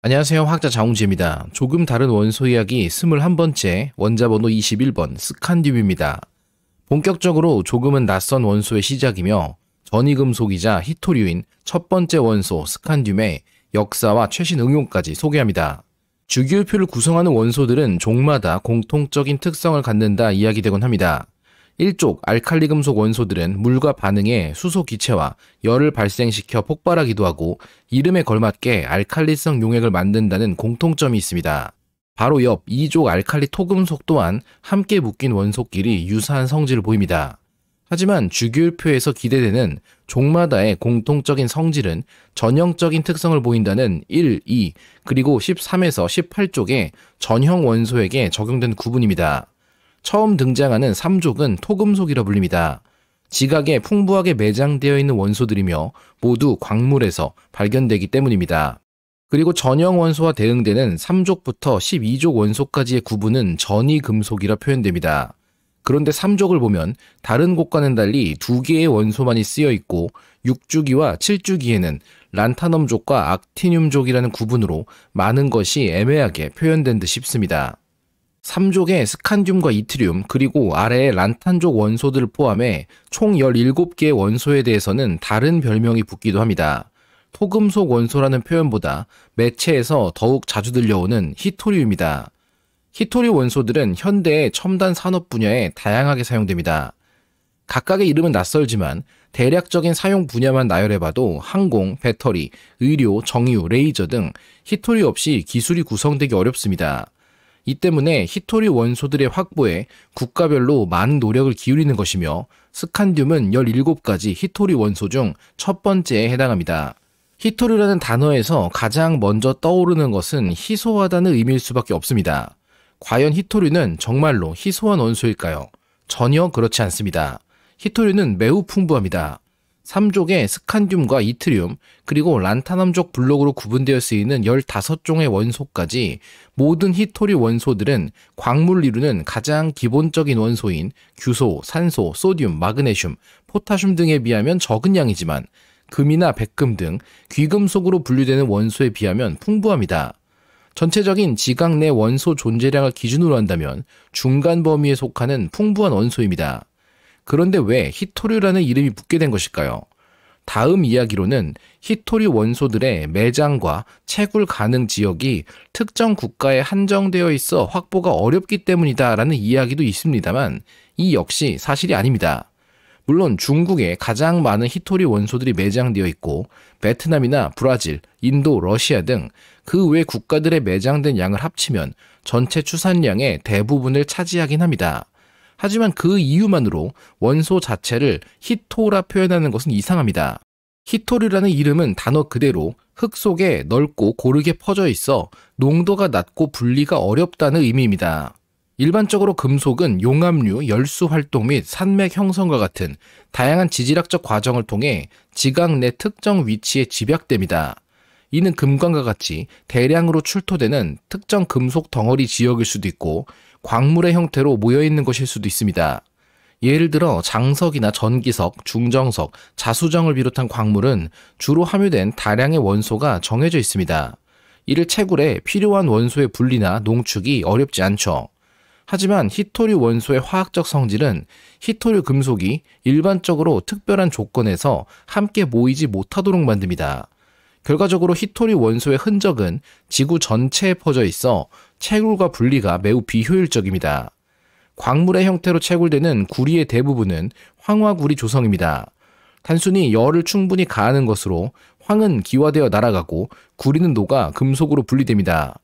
안녕하세요. 학자장웅지입니다 조금 다른 원소 이야기 21번째 원자번호 21번 스칸듐입니다 본격적으로 조금은 낯선 원소의 시작이며 전이금속이자 히토류인 첫 번째 원소 스칸듐의 역사와 최신 응용까지 소개합니다. 주기율표를 구성하는 원소들은 종마다 공통적인 특성을 갖는다 이야기되곤 합니다. 일족 알칼리 금속 원소들은 물과 반응해 수소 기체와 열을 발생시켜 폭발하기도 하고 이름에 걸맞게 알칼리성 용액을 만든다는 공통점이 있습니다. 바로 옆 2족 알칼리 토금속 또한 함께 묶인 원소끼리 유사한 성질을 보입니다. 하지만 주기율표에서 기대되는 종마다의 공통적인 성질은 전형적인 특성을 보인다는 1, 2, 그리고 13에서 18쪽의 전형 원소에게 적용된 구분입니다. 처음 등장하는 삼족은 토금속이라 불립니다. 지각에 풍부하게 매장되어 있는 원소들이며 모두 광물에서 발견되기 때문입니다. 그리고 전형 원소와 대응되는 3족부터 12족 원소까지의 구분은 전이 금속이라 표현됩니다. 그런데 3족을 보면 다른 곳과는 달리 두 개의 원소만이 쓰여 있고 6주기와 7주기에는 란타넘족과 악티늄족이라는 구분으로 많은 것이 애매하게 표현된 듯 싶습니다. 3족의 스칸듐과 이트륨 그리고 아래에 란탄족 원소들을 포함해 총 17개의 원소에 대해서는 다른 별명이 붙기도 합니다. 토금속 원소라는 표현보다 매체에서 더욱 자주 들려오는 히토리움이다. 히토리 원소들은 현대의 첨단 산업 분야에 다양하게 사용됩니다. 각각의 이름은 낯설지만 대략적인 사용 분야만 나열해봐도 항공, 배터리, 의료, 정유, 레이저 등 히토리 없이 기술이 구성되기 어렵습니다. 이 때문에 히토리 원소들의 확보에 국가별로 많은 노력을 기울이는 것이며 스칸듐은 17가지 히토리 원소 중 첫 번째에 해당합니다. 히토리라는 단어에서 가장 먼저 떠오르는 것은 희소하다는 의미일 수밖에 없습니다. 과연 히토리는 정말로 희소한 원소일까요? 전혀 그렇지 않습니다. 히토리는 매우 풍부합니다. 3족의 스칸듐과 이트륨, 그리고 란타남족 블록으로 구분되어 쓰이는 15종의 원소까지 모든 히토리 원소들은 광물 이루는 가장 기본적인 원소인 규소, 산소, 소듐, 마그네슘, 포타슘 등에 비하면 적은 양이지만 금이나 백금 등 귀금속으로 분류되는 원소에 비하면 풍부합니다. 전체적인 지각 내 원소 존재량을 기준으로 한다면 중간 범위에 속하는 풍부한 원소입니다. 그런데 왜 히토류라는 이름이 붙게 된 것일까요? 다음 이야기로는 히토류 원소들의 매장과 채굴 가능 지역이 특정 국가에 한정되어 있어 확보가 어렵기 때문이다라는 이야기도 있습니다만 이 역시 사실이 아닙니다. 물론 중국에 가장 많은 히토리 원소들이 매장되어 있고 베트남이나 브라질, 인도, 러시아 등 그 외 국가들의 매장된 양을 합치면 전체 추산량의 대부분을 차지하긴 합니다. 하지만 그 이유만으로 원소 자체를 히토라 표현하는 것은 이상합니다. 히토류라는 이름은 단어 그대로 흙 속에 넓고 고르게 퍼져 있어 농도가 낮고 분리가 어렵다는 의미입니다. 일반적으로 금속은 용암류, 열수 활동 및 산맥 형성과 같은 다양한 지질학적 과정을 통해 지각 내 특정 위치에 집약됩니다. 이는 금광과 같이 대량으로 출토되는 특정 금속 덩어리 지역일 수도 있고 광물의 형태로 모여있는 것일 수도 있습니다. 예를 들어 장석이나 전기석, 중정석, 자수정을 비롯한 광물은 주로 함유된 다량의 원소가 정해져 있습니다. 이를 채굴해 필요한 원소의 분리나 농축이 어렵지 않죠. 하지만 히토류 원소의 화학적 성질은 히토류 금속이 일반적으로 특별한 조건에서 함께 모이지 못하도록 만듭니다. 결과적으로 히토리 원소의 흔적은 지구 전체에 퍼져 있어 채굴과 분리가 매우 비효율적입니다. 광물의 형태로 채굴되는 구리의 대부분은 황화구리 조성입니다. 단순히 열을 충분히 가하는 것으로 황은 기화되어 날아가고 구리는 녹아 금속으로 분리됩니다.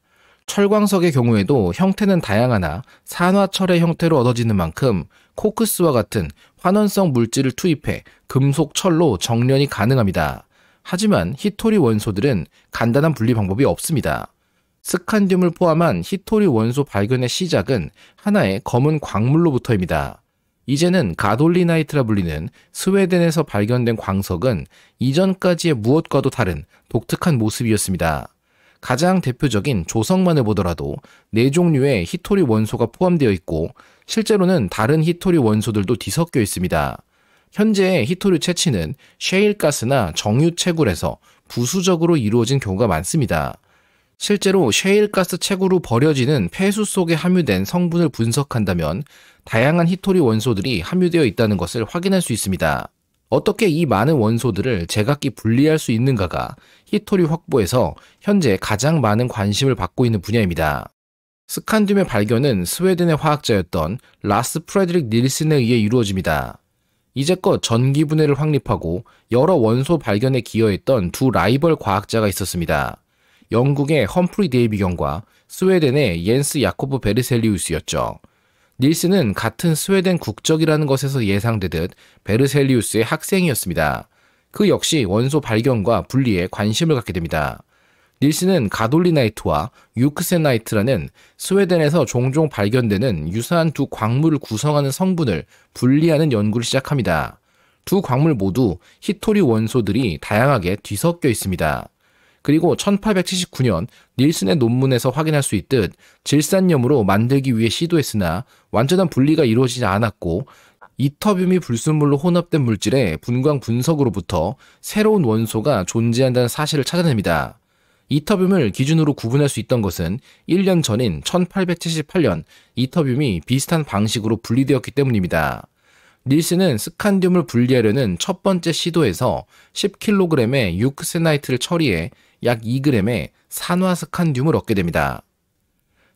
철광석의 경우에도 형태는 다양하나 산화철의 형태로 얻어지는 만큼 코크스와 같은 환원성 물질을 투입해 금속철로 정련이 가능합니다. 하지만 히토리 원소들은 간단한 분리 방법이 없습니다. 스칸듐을 포함한 히토리 원소 발견의 시작은 하나의 검은 광물로부터입니다. 이제는 가돌리나이트라 불리는 스웨덴에서 발견된 광석은 이전까지의 무엇과도 다른 독특한 모습이었습니다. 가장 대표적인 조성만을 보더라도 네 종류의 히토리 원소가 포함되어 있고 실제로는 다른 히토리 원소들도 뒤섞여 있습니다. 현재 히토류 채취는 셰일가스나 정유 채굴에서 부수적으로 이루어진 경우가 많습니다. 실제로 셰일가스 채굴로 버려지는 폐수 속에 함유된 성분을 분석한다면 다양한 히토리 원소들이 함유되어 있다는 것을 확인할 수 있습니다. 어떻게 이 많은 원소들을 제각기 분리할 수 있는가가 히토리 확보에서 현재 가장 많은 관심을 받고 있는 분야입니다. 스칸듐의 발견은 스웨덴의 화학자였던 라스 프레드릭 닐슨에 의해 이루어집니다. 이제껏 전기 분해를 확립하고 여러 원소 발견에 기여했던 두 라이벌 과학자가 있었습니다. 영국의 험프리 데이비경과 스웨덴의 옌스 야코브 베르셀리우스였죠. 닐스는 같은 스웨덴 국적이라는 것에서 예상되듯 베르셀리우스의 학생이었습니다. 그 역시 원소 발견과 분리에 관심을 갖게 됩니다. 닐씨는 가돌리나이트와 유크세나이트라는 스웨덴에서 종종 발견되는 유사한 두 광물을 구성하는 성분을 분리하는 연구를 시작합니다. 두 광물 모두 히토리 원소들이 다양하게 뒤섞여 있습니다. 그리고 1879년 닐슨의 논문에서 확인할 수 있듯 질산염으로 만들기 위해 시도했으나 완전한 분리가 이루어지지 않았고 이터뷰이 불순물로 혼합된 물질의 분광 분석으로부터 새로운 원소가 존재한다는 사실을 찾아냅니다. 이터뷰을 기준으로 구분할 수 있던 것은 1년 전인 1878년 이터뷰이 비슷한 방식으로 분리되었기 때문입니다. 닐스는 스칸듐을 분리하려는 첫 번째 시도에서 10kg의 유크세나이트를 처리해 약 2g의 산화 스칸듐을 얻게 됩니다.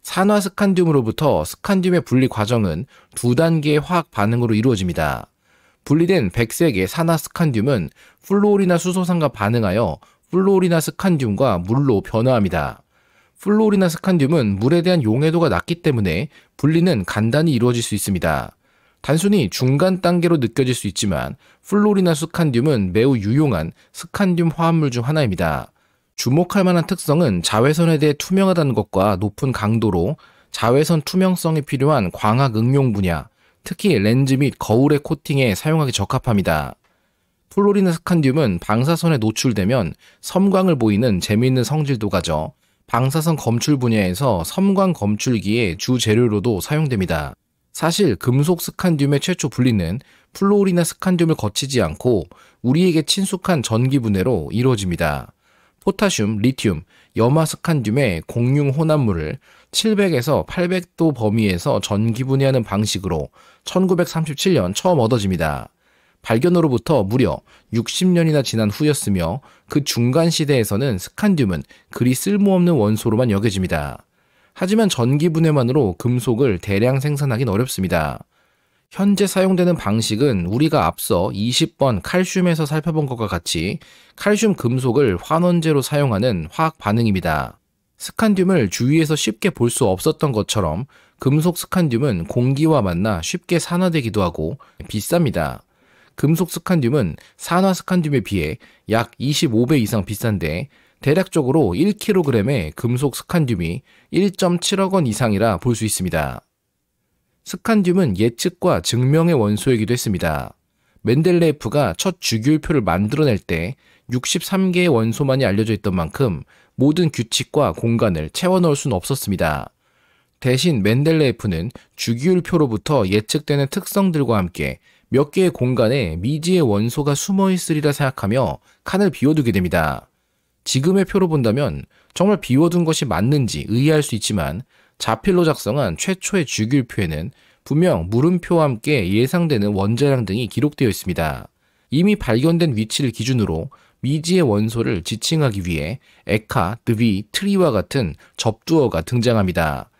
산화 스칸듐으로부터 스칸듐의 분리 과정은 두 단계의 화학 반응으로 이루어집니다. 분리된 백색의 산화 스칸듐은 플로오리나 수소산과 반응하여 플로리나스칸듐과 물로 변화합니다. 플로리나스칸듐은 물에 대한 용해도가 낮기 때문에 분리는 간단히 이루어질 수 있습니다. 단순히 중간 단계로 느껴질 수 있지만 플로리나스칸듐은 매우 유용한 스칸듐 화합물 중 하나입니다. 주목할 만한 특성은 자외선에 대해 투명하다는 것과 높은 강도로 자외선 투명성이 필요한 광학 응용 분야, 특히 렌즈 및 거울의 코팅에 사용하기 적합합니다. 플로리는 스칸듐은 방사선에 노출되면 섬광을 보이는 재미있는 성질도 가져 방사선 검출 분야에서 섬광 검출기의 주 재료로도 사용됩니다. 사실 금속 스칸듐의 최초 분리는 플로리나 스칸듐을 거치지 않고 우리에게 친숙한 전기 분해로 이루어집니다. 포타슘, 리튬, 염화 스칸듐의 공융 혼합물을 700에서 800도 범위에서 전기 분해하는 방식으로 1937년 처음 얻어집니다. 발견으로부터 무려 60년이나 지난 후였으며 그 중간 시대에서는 스칸듐은 그리 쓸모없는 원소로만 여겨집니다. 하지만 전기 분해만으로 금속을 대량 생산하긴 어렵습니다. 현재 사용되는 방식은 우리가 앞서 20번 칼슘에서 살펴본 것과 같이 칼슘 금속을 환원제로 사용하는 화학 반응입니다. 스칸듐을 주위에서 쉽게 볼 수 없었던 것처럼 금속 스칸듐은 공기와 만나 쉽게 산화되기도 하고 비쌉니다. 금속 스칸듐은 산화 스칸듐에 비해 약 25배 이상 비싼데 대략적으로 1kg의 금속 스칸듐이 1.7억 원 이상이라 볼 수 있습니다. 스칸듐은 예측과 증명의 원소이기도 했습니다. 맨델레프가 첫 주기율표를 만들어낼 때 63개의 원소만이 알려져 있던 만큼 모든 규칙과 공간을 채워넣을 수는 없었습니다. 대신 맨델레프는 주기율표로부터 예측되는 특성들과 함께 몇 개의 공간에 미지의 원소가 숨어 있으리라 생각하며 칸을 비워두게 됩니다. 지금의 표로 본다면 정말 비워둔 것이 맞는지 의아할 수 있지만 자필로 작성한 최초의 주길표에는 분명 물음표와 함께 예상되는 원자량 등이 기록되어 있습니다. 이미 발견된 위치를 기준으로 미지의 원소를 지칭하기 위해 에카, 드비, 트리와 같은 접두어가 등장합니다.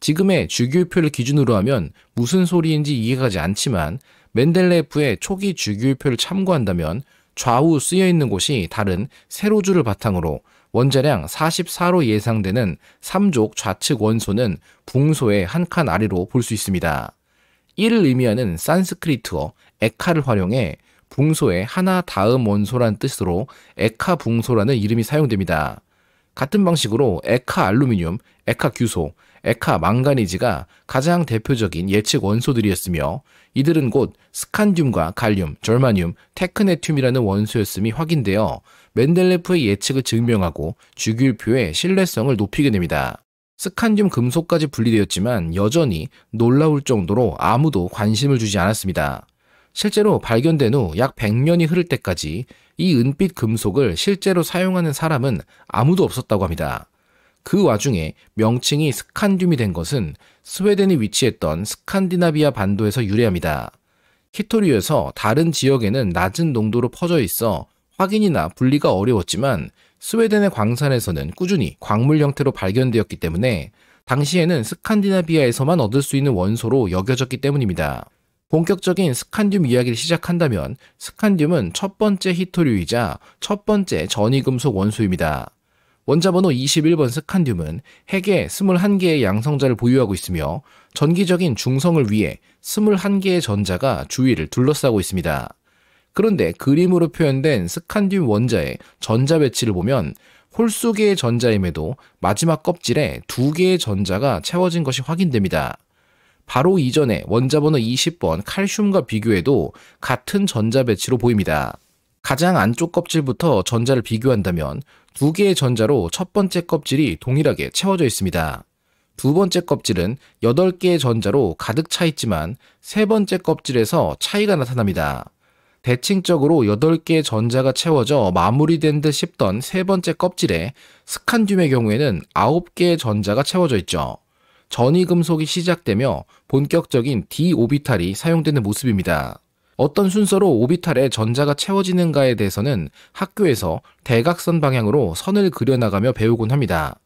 지금의 주기율표를 기준으로 하면 무슨 소리인지 이해가지 않지만 맨델레프의 초기 주기율표를 참고한다면 좌우 쓰여 있는 곳이 다른 세로줄을 바탕으로 원자량 44로 예상되는 3족 좌측 원소는 붕소의 한 칸 아래로 볼 수 있습니다. 이를 의미하는 산스크리트어 에카를 활용해 붕소의 하나 다음 원소란 뜻으로 에카 붕소라는 이름이 사용됩니다. 같은 방식으로 에카 알루미늄, 에카 규소, 에카, 망가니지가 가장 대표적인 예측 원소들이었으며 이들은 곧 스칸듐과 갈륨, 절마늄, 테크네튬이라는 원소였음이 확인되어 맨델레프의 예측을 증명하고 주기율표의 신뢰성을 높이게 됩니다. 스칸듐 금속까지 분리되었지만 여전히 놀라울 정도로 아무도 관심을 주지 않았습니다. 실제로 발견된 후 약 100년이 흐를 때까지 이 은빛 금속을 실제로 사용하는 사람은 아무도 없었다고 합니다. 그 와중에 명칭이 스칸듐이 된 것은 스웨덴이 위치했던 스칸디나비아 반도에서 유래합니다. 히토리에서 다른 지역에는 낮은 농도로 퍼져 있어 확인이나 분리가 어려웠지만 스웨덴의 광산에서는 꾸준히 광물 형태로 발견되었기 때문에 당시에는 스칸디나비아에서만 얻을 수 있는 원소로 여겨졌기 때문입니다. 본격적인 스칸듐 이야기를 시작한다면 스칸듐은 첫 번째 히토류이자 첫 번째 전이금속 원소입니다. 원자번호 21번 스칸듐은 핵에 21개의 양성자를 보유하고 있으며 전기적인 중성을 위해 21개의 전자가 주위를 둘러싸고 있습니다. 그런데 그림으로 표현된 스칸듐 원자의 전자 배치를 보면 홀수 계의 전자임에도 마지막 껍질에 두 개의 전자가 채워진 것이 확인됩니다. 바로 이전에 원자번호 20번 칼슘과 비교해도 같은 전자 배치로 보입니다. 가장 안쪽 껍질부터 전자를 비교한다면 두 개의 전자로 첫 번째 껍질이 동일하게 채워져 있습니다. 두 번째 껍질은 8개의 전자로 가득 차 있지만 세 번째 껍질에서 차이가 나타납니다. 대칭적으로 8개의 전자가 채워져 마무리된 듯 싶던 세 번째 껍질에 스칸듐의 경우에는 9개의 전자가 채워져 있죠. 전이 금속이 시작되며 본격적인 d 오비탈이 사용되는 모습입니다. 어떤 순서로 오비탈에 전자가 채워지는가에 대해서는 학교에서 대각선 방향으로 선을 그려나가며 배우곤 합니다.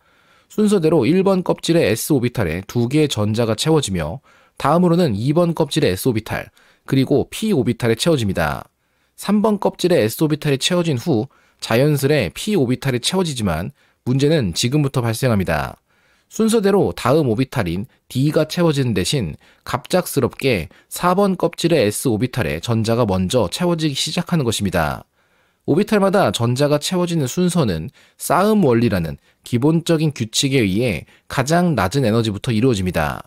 순서대로 1번 껍질의 S 오비탈에 두 개의 전자가 채워지며 다음으로는 2번 껍질의 S 오비탈 그리고 P 오비탈에 채워집니다. 3번 껍질의 S 오비탈이 채워진 후 자연스레 P 오비탈이 채워지지만 문제는 지금부터 발생합니다. 순서대로 다음 오비탈인 D가 채워지는 대신 갑작스럽게 4번 껍질의 S 오비탈에 전자가 먼저 채워지기 시작하는 것입니다. 오비탈마다 전자가 채워지는 순서는 싸움 원리라는 기본적인 규칙에 의해 가장 낮은 에너지부터 이루어집니다.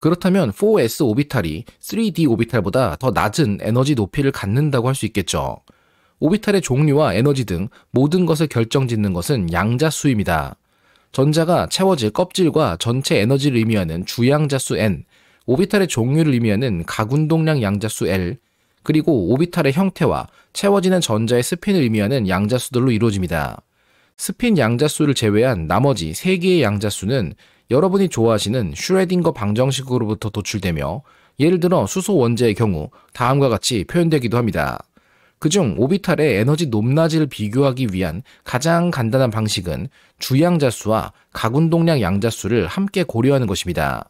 그렇다면 4s 오비탈이 3d 오비탈보다 더 낮은 에너지 높이를 갖는다고 할 수 있겠죠. 오비탈의 종류와 에너지 등 모든 것을 결정짓는 것은 양자수입니다. 전자가 채워질 껍질과 전체 에너지를 의미하는 주양자수 n, 오비탈의 종류를 의미하는 각운동량 양자수 l, 그리고 오비탈의 형태와 채워지는 전자의 스핀을 의미하는 양자수들로 이루어집니다. 스핀 양자수를 제외한 나머지 3개의 양자수는 여러분이 좋아하시는 슈레딩거 방정식으로부터 도출되며 예를 들어 수소 원자의 경우 다음과 같이 표현되기도 합니다. 그중 오비탈의 에너지 높낮이를 비교하기 위한 가장 간단한 방식은 주양자수와 가군동량 양자수를 함께 고려하는 것입니다.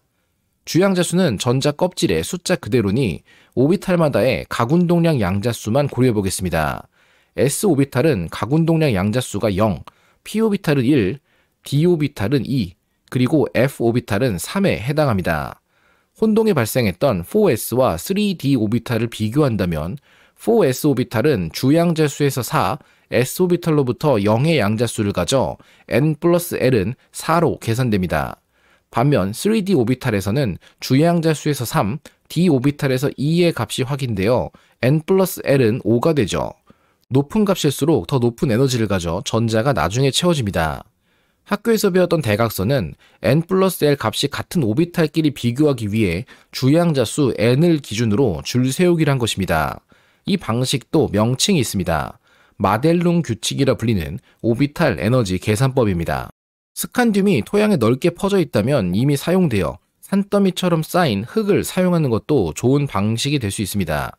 주양자수는 전자 껍질의 숫자 그대로니 오비탈마다의 가군동량 양자수만 고려해 보겠습니다. S 오비탈은 가군동량 양자수가 0, P 오비탈은 1, D 오비탈은 2, 그리고 F 오비탈은 3에 해당합니다. 혼동이 발생했던 4S와 3D 오비탈을 비교한다면 4s 오비탈은 주양자수에서 4, s 오비탈로부터 0의 양자수를 가져 n 플러스 l은 4로 계산됩니다. 반면 3d 오비탈에서는 주양자수에서 3, d 오비탈에서 2의 값이 확인되어 n 플러스 l은 5가 되죠. 높은 값일수록 더 높은 에너지를 가져 전자가 나중에 채워집니다. 학교에서 배웠던 대각선은 n 플러스 l 값이 같은 오비탈끼리 비교하기 위해 주양자수 n을 기준으로 줄 세우기란 것입니다. 이 방식도 명칭이 있습니다. 마델룽 규칙이라 불리는 오비탈 에너지 계산법입니다. 스칸듐이 토양에 넓게 퍼져 있다면 이미 사용되어 산더미처럼 쌓인 흙을 사용하는 것도 좋은 방식이 될 수 있습니다.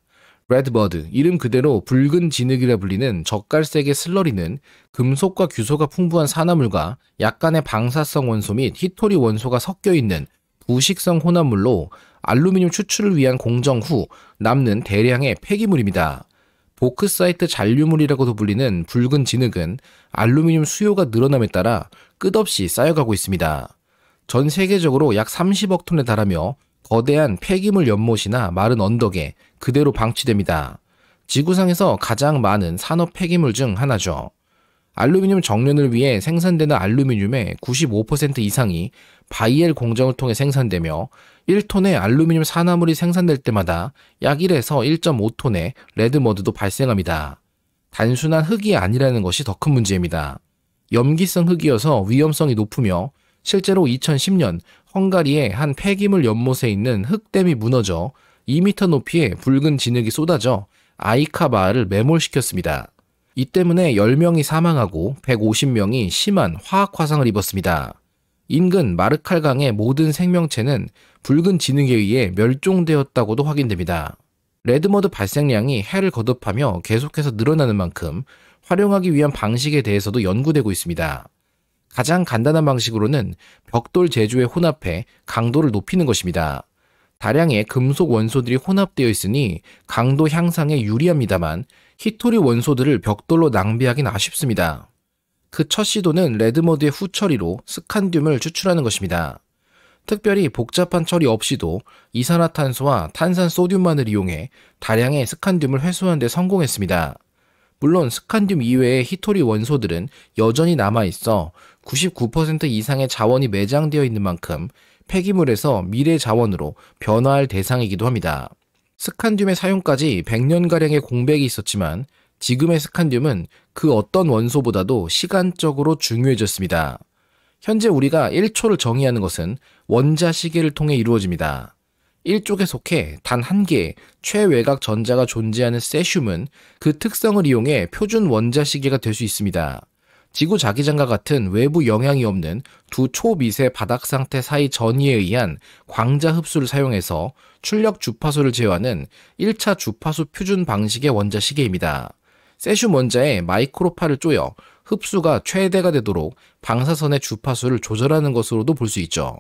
레드버드, 이름 그대로 붉은 진흙이라 불리는 젓갈색의 슬러리는 금속과 규소가 풍부한 산화물과 약간의 방사성 원소 및 히토리 원소가 섞여 있는 부식성 혼합물로 알루미늄 추출을 위한 공정 후 남는 대량의 폐기물입니다. 보크사이트 잔류물이라고도 불리는 붉은 진흙은 알루미늄 수요가 늘어남에 따라 끝없이 쌓여가고 있습니다. 전 세계적으로 약 30억 톤에 달하며 거대한 폐기물 연못이나 마른 언덕에 그대로 방치됩니다. 지구상에서 가장 많은 산업 폐기물 중 하나죠. 알루미늄 정련을 위해 생산되는 알루미늄의 95% 이상이 바이엘 공정을 통해 생산되며 1톤의 알루미늄 산화물이 생산될 때마다 약 1에서 1.5톤의 레드머드도 발생합니다. 단순한 흙이 아니라는 것이 더 큰 문제입니다. 염기성 흙이어서 위험성이 높으며 실제로 2010년 헝가리의 한 폐기물 연못에 있는 흙댐이 무너져 2m 높이의 붉은 진흙이 쏟아져 아이카 바를 매몰시켰습니다. 이 때문에 10명이 사망하고 150명이 심한 화학 화상을 입었습니다. 인근 마르칼강의 모든 생명체는 붉은 진흙에 의해 멸종되었다고도 확인됩니다. 레드머드 발생량이 해를 거듭하며 계속해서 늘어나는 만큼 활용하기 위한 방식에 대해서도 연구되고 있습니다. 가장 간단한 방식으로는 벽돌 제조에 혼합해 강도를 높이는 것입니다. 다량의 금속 원소들이 혼합되어 있으니 강도 향상에 유리합니다만 히토리 원소들을 벽돌로 낭비하긴 아쉽습니다. 그첫 시도는 레드머드의 후처리로 스칸듐을 추출하는 것입니다. 특별히 복잡한 처리 없이도 이산화탄소와 탄산소듐만을 이용해 다량의 스칸듐을 회수하는 데 성공했습니다. 물론 스칸듐 이외의 히토리 원소들은 여전히 남아있어 99% 이상의 자원이 매장되어 있는 만큼 폐기물에서 미래 자원으로 변화할 대상이기도 합니다. 스칸듐의 사용까지 100년가량의 공백이 있었지만 지금의 스칸듐은 그 어떤 원소보다도 시간적으로 중요해졌습니다. 현재 우리가 1초를 정의하는 것은 원자 시계를 통해 이루어집니다. 1쪽에 속해 단 한 개의 최외각 전자가 존재하는 세슘은 그 특성을 이용해 표준 원자 시계가 될 수 있습니다. 지구 자기장과 같은 외부 영향이 없는 두 초미세 바닥 상태 사이 전이에 의한 광자 흡수를 사용해서 출력 주파수를 제어하는 1차 주파수 표준 방식의 원자 시계입니다. 세슘 원자에 마이크로파를 쪼여 흡수가 최대가 되도록 방사선의 주파수를 조절하는 것으로도 볼 수 있죠.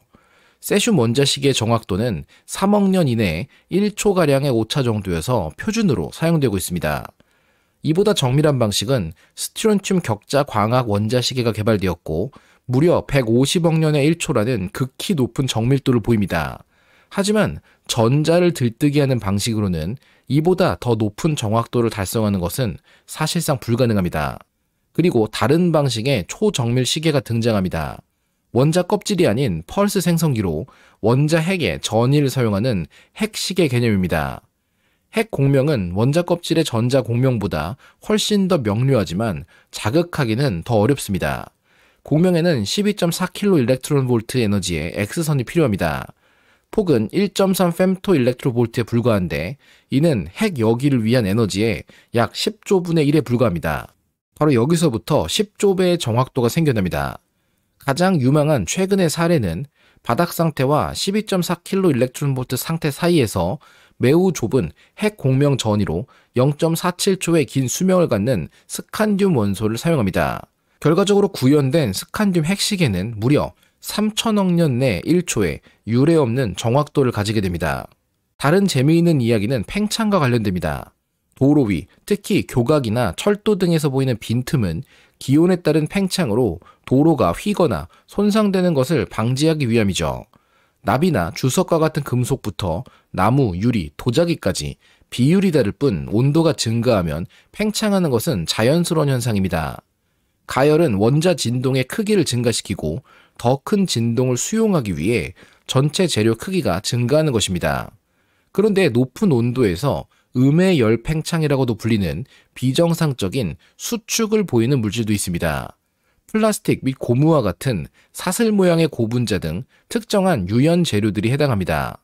세슘 원자식의 정확도는 3억 년 이내에 1초가량의 오차 정도에서 표준으로 사용되고 있습니다. 이보다 정밀한 방식은 스티론튬 격자 광학 원자시계가 개발되었고 무려 150억 년의 1초라는 극히 높은 정밀도를 보입니다. 하지만 전자를 들뜨게 하는 방식으로는 이보다 더 높은 정확도를 달성하는 것은 사실상 불가능합니다. 그리고 다른 방식의 초정밀 시계가 등장합니다. 원자 껍질이 아닌 펄스 생성기로 원자 핵의 전이를 사용하는 핵시계 개념입니다. 핵 공명은 원자 껍질의 전자 공명보다 훨씬 더 명료하지만 자극하기는 더 어렵습니다. 공명에는 12.4kV 에너지의 X선이 필요합니다. 폭은 1.3 f 토 일렉트로볼트에 불과한데 이는 핵 여기를 위한 에너지의 약 10조분의 1에 불과합니다. 바로 여기서부터 10조 배의 정확도가 생겨납니다. 가장 유망한 최근의 사례는 바닥 상태와 12.4킬로 일렉트론 볼트 상태 사이에서 매우 좁은 핵 공명 전위로 0.47초의 긴 수명을 갖는 스칸듐 원소를 사용합니다. 결과적으로 구현된 스칸듐 핵시계는 무려 3천억 년 내 1초에 유례 없는 정확도를 가지게 됩니다. 다른 재미있는 이야기는 팽창과 관련됩니다. 도로 위, 특히 교각이나 철도 등에서 보이는 빈틈은 기온에 따른 팽창으로 도로가 휘거나 손상되는 것을 방지하기 위함이죠. 납이나 주석과 같은 금속부터 나무, 유리, 도자기까지 비율이 다를 뿐 온도가 증가하면 팽창하는 것은 자연스러운 현상입니다. 가열은 원자 진동의 크기를 증가시키고 더큰 진동을 수용하기 위해 전체 재료 크기가 증가하는 것입니다. 그런데 높은 온도에서 음의 열 팽창이라고도 불리는 비정상적인 수축을 보이는 물질도 있습니다. 플라스틱 및 고무와 같은 사슬 모양의 고분자 등 특정한 유연 재료들이 해당합니다.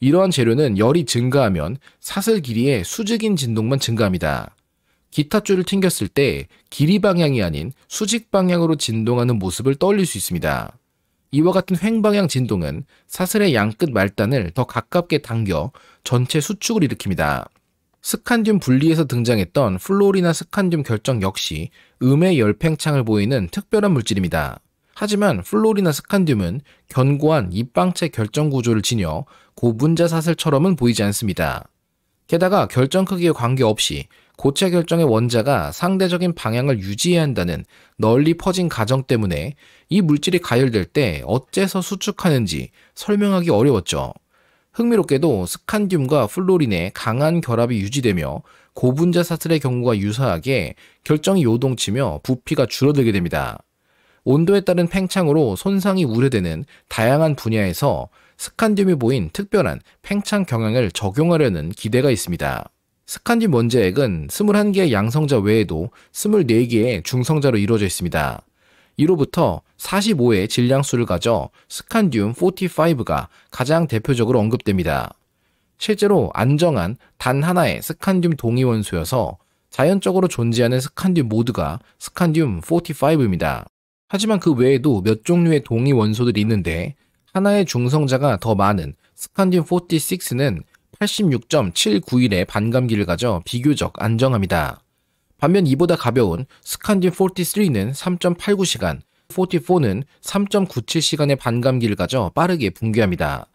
이러한 재료는 열이 증가하면 사슬 길이의 수직인 진동만 증가합니다. 기타줄을 튕겼을 때 길이 방향이 아닌 수직 방향으로 진동하는 모습을 떠올릴 수 있습니다. 이와 같은 횡방향 진동은 사슬의 양끝 말단을 더 가깝게 당겨 전체 수축을 일으킵니다. 스칸듐 분리에서 등장했던 플로리나 스칸듐 결정 역시 음의 열팽창을 보이는 특별한 물질입니다. 하지만 플로리나 스칸듐은 견고한 입방체 결정 구조를 지녀 고분자 사슬처럼은 보이지 않습니다. 게다가 결정 크기에 관계없이 고체 결정의 원자가 상대적인 방향을 유지해야 한다는 널리 퍼진 가정 때문에 이 물질이 가열될 때 어째서 수축하는지 설명하기 어려웠죠. 흥미롭게도 스칸듐과 플로린의 강한 결합이 유지되며 고분자 사슬의 경우가 유사하게 결정이 요동치며 부피가 줄어들게 됩니다. 온도에 따른 팽창으로 손상이 우려되는 다양한 분야에서 스칸듐이 보인 특별한 팽창 경향을 적용하려는 기대가 있습니다. 스칸딘 먼지액은 21개의 양성자 외에도 24개의 중성자로 이루어져 있습니다. 이로부터 45의 질량수를 가져 스칸디움 45가 가장 대표적으로 언급됩니다. 실제로 안정한 단 하나의 스칸디움 동위원소여서 자연적으로 존재하는 스칸디움 모드가 스칸디움 45입니다. 하지만 그 외에도 몇 종류의 동위 원소들이 있는데 하나의 중성자가 더 많은 스칸디움 46는 86.791의 반감기를 가져 비교적 안정합니다. 반면 이보다 가벼운 스칸딘 43는 3.89시간, 44는 3.97시간의 반감기를 가져 빠르게 붕괴합니다.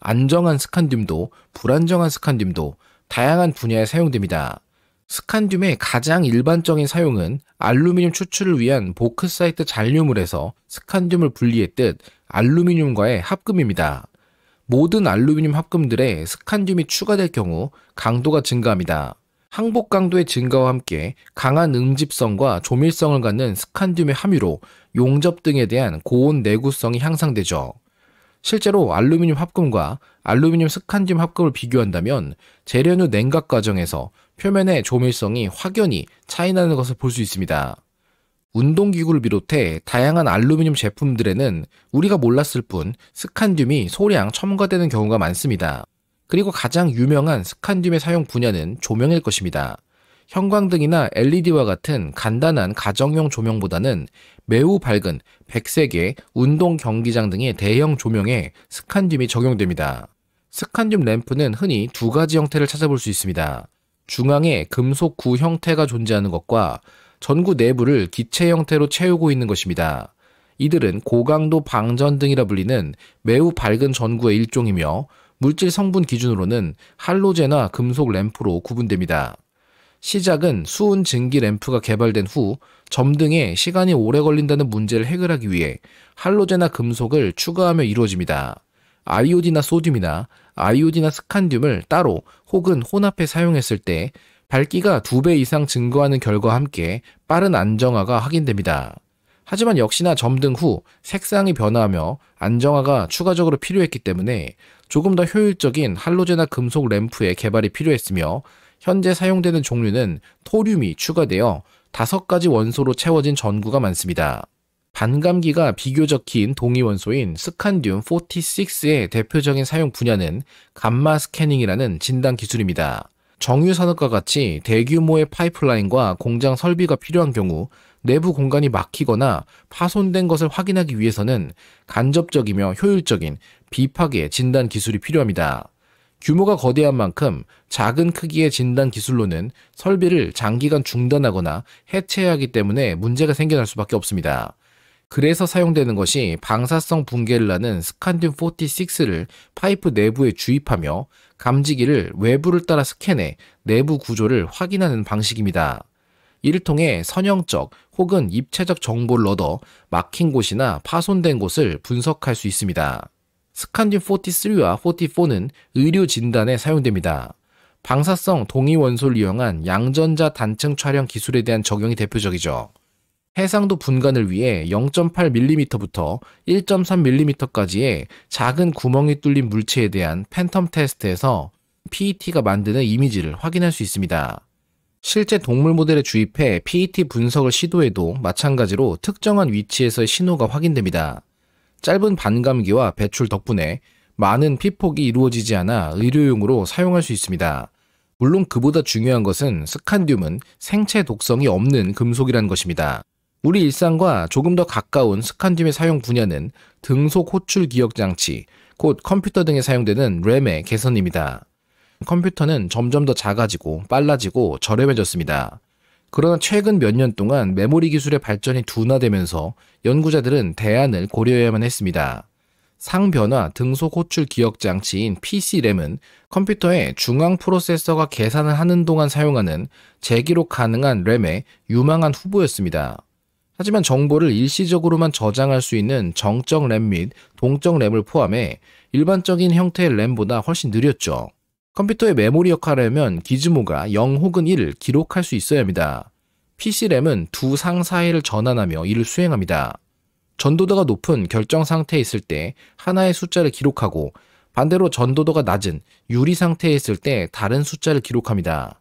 안정한 스칸듐도 불안정한 스칸듐도 다양한 분야에 사용됩니다. 스칸듐의 가장 일반적인 사용은 알루미늄 추출을 위한 보크사이트 잔류물에서 스칸듐을 분리했듯 알루미늄과의 합금입니다. 모든 알루미늄 합금들에 스칸듐이 추가될 경우 강도가 증가합니다. 항복 강도의 증가와 함께 강한 응집성과 조밀성을 갖는 스칸듐의 함유로 용접 등에 대한 고온 내구성이 향상되죠. 실제로 알루미늄 합금과 알루미늄 스칸듐 합금을 비교한다면 재련 후 냉각 과정에서 표면의 조밀성이 확연히 차이나는 것을 볼 수 있습니다. 운동기구를 비롯해 다양한 알루미늄 제품들에는 우리가 몰랐을 뿐 스칸듐이 소량 첨가되는 경우가 많습니다. 그리고 가장 유명한 스칸듐의 사용 분야는 조명일 것입니다. 형광등이나 LED와 같은 간단한 가정용 조명보다는 매우 밝은 백색의 운동 경기장 등의 대형 조명에 스칸듐이 적용됩니다. 스칸듐 램프는 흔히 두 가지 형태를 찾아볼 수 있습니다. 중앙에 금속 구 형태가 존재하는 것과 전구 내부를 기체 형태로 채우고 있는 것입니다. 이들은 고강도 방전 등이라 불리는 매우 밝은 전구의 일종이며 물질 성분 기준으로는 할로제나 금속 램프로 구분됩니다. 시작은 수은 증기 램프가 개발된 후 점등에 시간이 오래 걸린다는 문제를 해결하기 위해 할로제나 금속을 추가하며 이루어집니다. 아이오디나 소듐이나 아이오디나 스칸듐을 따로 혹은 혼합해 사용했을 때 밝기가 2배 이상 증가하는 결과와 함께 빠른 안정화가 확인됩니다. 하지만 역시나 점등 후 색상이 변화하며 안정화가 추가적으로 필요했기 때문에 조금 더 효율적인 할로제나 금속 램프의 개발이 필요했으며 현재 사용되는 종류는 토륨이 추가되어 5가지 원소로 채워진 전구가 많습니다. 반감기가 비교적 긴 동위 원소인 스칸듐 46의 대표적인 사용 분야는 감마 스캐닝이라는 진단 기술입니다. 정유산업과 같이 대규모의 파이프라인과 공장 설비가 필요한 경우 내부 공간이 막히거나 파손된 것을 확인하기 위해서는 간접적이며 효율적인 비파괴 진단 기술이 필요합니다. 규모가 거대한 만큼 작은 크기의 진단 기술로는 설비를 장기간 중단하거나 해체해야 하기 때문에 문제가 생겨날 수밖에 없습니다. 그래서 사용되는 것이 방사성 붕괴를 나는 스칸듐 46를 파이프 내부에 주입하며 감지기를 외부를 따라 스캔해 내부 구조를 확인하는 방식입니다. 이를 통해 선형적 혹은 입체적 정보를 얻어 막힌 곳이나 파손된 곳을 분석할 수 있습니다. 스칸딘 43와 44는 의료 진단에 사용됩니다. 방사성 동위 원소를 이용한 양전자 단층 촬영 기술에 대한 적용이 대표적이죠. 해상도 분간을 위해 0.8mm부터 1.3mm까지의 작은 구멍이 뚫린 물체에 대한 팬텀 테스트에서 PET가 만드는 이미지를 확인할 수 있습니다. 실제 동물 모델에 주입해 PET 분석을 시도해도 마찬가지로 특정한 위치에서의 신호가 확인됩니다. 짧은 반감기와 배출 덕분에 많은 피폭이 이루어지지 않아 의료용으로 사용할 수 있습니다. 물론 그보다 중요한 것은 스칸듐은 생체 독성이 없는 금속이라는 것입니다. 우리 일상과 조금 더 가까운 스칸 d 의 사용 분야는 등속 호출 기억 장치, 곧 컴퓨터 등에 사용되는 램의 개선입니다. 컴퓨터는 점점 더 작아지고 빨라지고 저렴해졌습니다. 그러나 최근 몇 년 동안 메모리 기술의 발전이 둔화되면서 연구자들은 대안을 고려해야만 했습니다. 상변화 등속 호출 기억 장치인 PC램은 컴퓨터의 중앙 프로세서가 계산을 하는 동안 사용하는 재기록 가능한 램의 유망한 후보였습니다. 하지만 정보를 일시적으로만 저장할 수 있는 정적 램 및 동적 램을 포함해 일반적인 형태의 램보다 훨씬 느렸죠. 컴퓨터의 메모리 역할을 하면 기즈모가 0 혹은 1을 기록할 수 있어야 합니다. PC램은 두 상 사이를 전환하며 이를 수행합니다. 전도도가 높은 결정 상태에 있을 때 하나의 숫자를 기록하고 반대로 전도도가 낮은 유리 상태에 있을 때 다른 숫자를 기록합니다.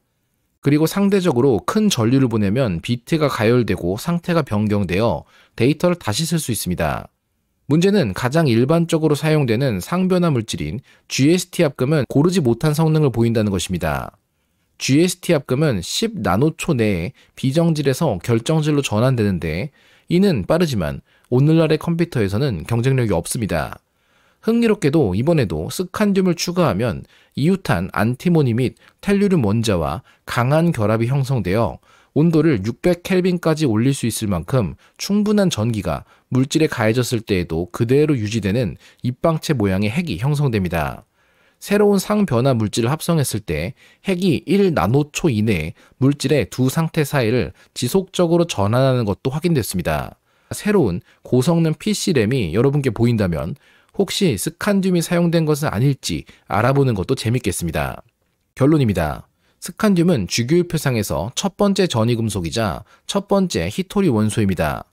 그리고 상대적으로 큰 전류를 보내면 비트가 가열되고 상태가 변경되어 데이터를 다시 쓸 수 있습니다. 문제는 가장 일반적으로 사용되는 상변화 물질인 GST 합금은 고르지 못한 성능을 보인다는 것입니다. GST 합금은 10나노초 내에 비정질에서 결정질로 전환되는데 이는 빠르지만 오늘날의 컴퓨터에서는 경쟁력이 없습니다. 흥미롭게도 이번에도 스칸듐을 추가하면 이웃한 안티모니 및 텔류륨 원자와 강한 결합이 형성되어 온도를 600켈빈까지 올릴 수 있을 만큼 충분한 전기가 물질에 가해졌을 때에도 그대로 유지되는 입방체 모양의 핵이 형성됩니다. 새로운 상변화 물질을 합성했을 때 핵이 1나노초 이내에 물질의 두 상태 사이를 지속적으로 전환하는 것도 확인됐습니다. 새로운 고성능 PC램이 여러분께 보인다면 혹시 스칸듐이 사용된 것은 아닐지 알아보는 것도 재밌겠습니다. 결론입니다. 스칸듐은 주교율표상에서첫 번째 전위금속이자첫 번째 히토리 원소입니다.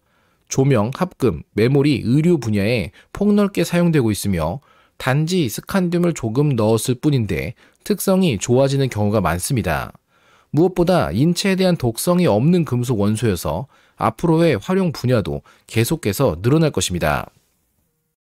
조명, 합금, 메모리, 의류 분야에 폭넓게 사용되고 있으며 단지 스칸듐을 조금 넣었을 뿐인데 특성이 좋아지는 경우가 많습니다. 무엇보다 인체에 대한 독성이 없는 금속 원소여서 앞으로의 활용 분야도 계속해서 늘어날 것입니다.